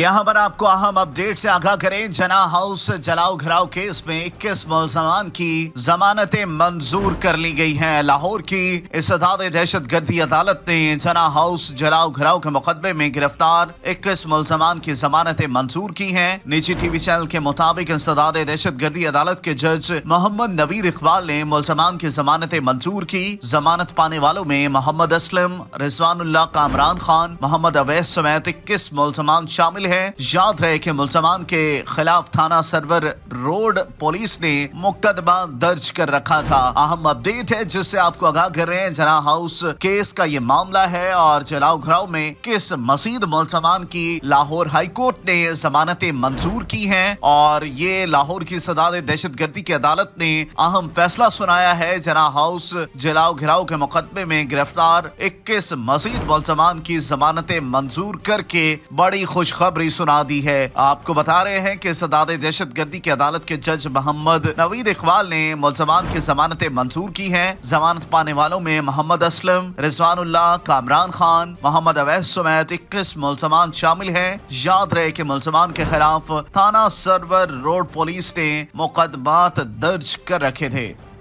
यहाँ पर आपको अहम अपडेट से आगाह करें जना हाउस जलाओ घराव केस में 21 मुलजमान की जमानतें मंजूर कर ली गई हैं लाहौर की इस दहशत गर्दी अदालत ने जना हाउस जलाओ घराव के मुकदमे में गिरफ्तार 21 मुलजमान की जमानतें मंजूर की हैं निजी टीवी चैनल के मुताबिक इस दहशत गर्दी अदालत के जज मोहम्मद नवीद इकबाल ने मुलजमान की जमानतें मंजूर की जमानत पाने वालों में मोहम्मद असलम रिजवानुल्लाह कामरान खान मोहम्मद अवैस समेत इक्कीस मुलजमान शामिल शामिल है याद रहे कि मुलजमान के खिलाफ थाना सरवर रोड पुलिस ने मुकदमा दर्ज कर रखा था अहम अपडेट है जिससे आपको आगाह कर रहे हैं जना हाउस केस का ये मामला है और जलाओ घराव में किस मसीद मुलजमान की लाहौर हाईकोर्ट ने जमानतें मंजूर की हैं और ये लाहौर की सदार दहशत गर्दी की अदालत ने अहम फैसला सुनाया है जना हाउस जलाओ घिराव के मुकदमे में गिरफ्तार इक्कीस मसीद मुलजमान की जमानतें मंजूर करके बड़ी खुशखबरी खुशखबरी सुना दी है आपको बता रहे हैं कि सदाद दहशत गर्दी की अदालत के जज मोहम्मद नवीद इकबाल ने मुलजमान की जमानतें मंजूर की है जमानत पाने वालों में मोहम्मद असलम रिजवान कामरान खान मोहम्मद अवैध समेत इक्कीस मुलजमान शामिल है याद रहे की मुलजमान के खिलाफ थाना सरवर रोड पुलिस ने मुकदमात दर्ज कर रखे थे